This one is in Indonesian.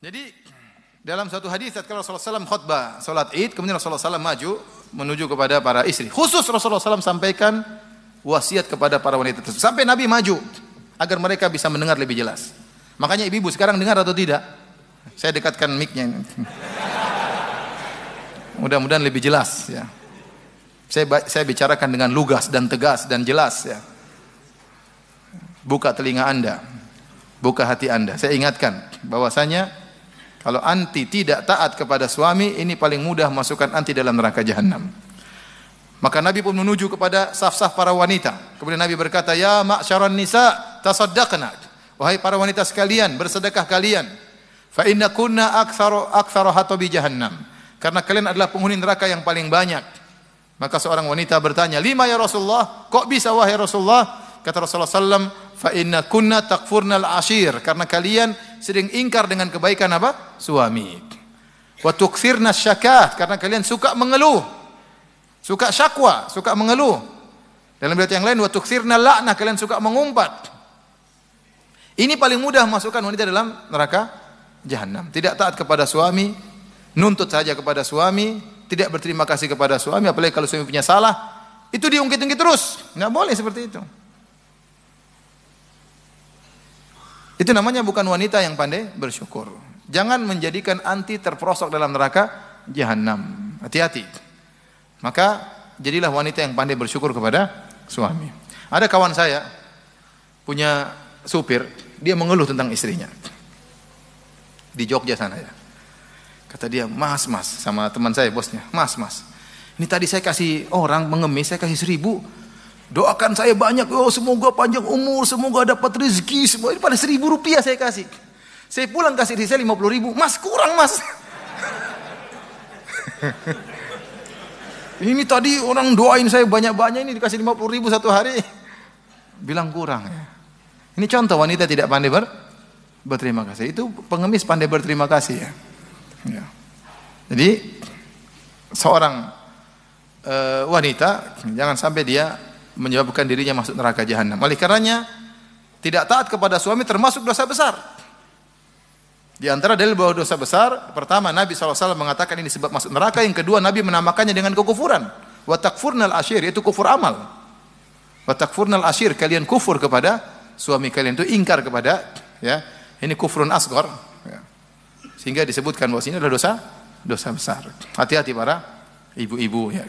Jadi dalam satu hadis ketika Rasulullah SAW khutbah salat Id, kemudian Rasulullah SAW maju menuju kepada para istri. Khusus Rasulullah SAW sampaikan wasiat kepada para wanita tersebut. Sampai Nabi maju agar mereka bisa mendengar lebih jelas. Makanya ibu-ibu sekarang dengar atau tidak? Saya dekatkan mic-nya. Mudah-mudahan lebih jelas ya. Saya saya bicarakan dengan lugas dan tegas dan jelas ya. Buka telinga Anda. Buka hati Anda. Saya ingatkan bahwasanya kalau anti tidak taat kepada suami, ini paling mudah masukkan anti dalam neraka jahanam. Maka Nabi pun menuju kepada saf-saf para wanita. Kemudian Nabi berkata, "Ya ma'syaran nisa, tasaddaqna." Wahai para wanita sekalian, bersedekah kalian. Fa inna kunna aktsaru aktsaru hatobi jahannam. Karena kalian adalah penghuni neraka yang paling banyak. Maka seorang wanita bertanya, "Lima ya Rasulullah? Kok bisa wahai Rasulullah?" Kata Rasulullah sallam, "Fa inna kunna takfurnal ashir." Karena kalian sering ingkar dengan kebaikan apa? Suami. Wa tukthirna syakat karena kalian suka mengeluh. Suka syakwa, suka mengeluh. Dalam riwayat yang lain wa tukthirna nah kalian suka mengumpat. Ini paling mudah masukkan wanita dalam neraka jahanam. Tidak taat kepada suami, nuntut saja kepada suami, tidak berterima kasih kepada suami apalagi kalau suami punya salah, itu diungkit-ungkit terus. Enggak boleh seperti itu. Itu namanya bukan wanita yang pandai bersyukur. Jangan menjadikan anti terperosok dalam neraka jahanam. Hati-hati. Maka jadilah wanita yang pandai bersyukur kepada suami. Ada kawan saya punya supir, dia mengeluh tentang istrinya. Di Jogja sana ya. Kata dia, "Mas, Mas," sama teman saya bosnya, "Mas, Mas. Ini tadi saya kasih orang mengemis, saya kasih seribu, Doakan saya banyak, oh semoga panjang umur, semoga dapat rezeki, semua ini pada seribu rupiah saya kasih. Saya pulang kasih diri saya lima puluh ribu, mas kurang mas. ini tadi orang doain saya banyak-banyak ini dikasih lima puluh ribu satu hari, bilang kurang. Ya. Ini contoh wanita tidak pandai ber berterima kasih. Itu pengemis pandai berterima kasih ya. ya. Jadi seorang uh, wanita jangan sampai dia menyebabkan dirinya masuk neraka jahanam. Oleh karenanya tidak taat kepada suami termasuk dosa besar. Di antara dalil bahwa dosa besar, pertama Nabi SAW mengatakan ini sebab masuk neraka, yang kedua Nabi menamakannya dengan kekufuran. Wa furnal ashir, itu kufur amal. Wa furnal ashir, kalian kufur kepada suami kalian itu ingkar kepada ya ini kufrun asgor ya. sehingga disebutkan bahwa ini adalah dosa dosa besar hati-hati para ibu-ibu ya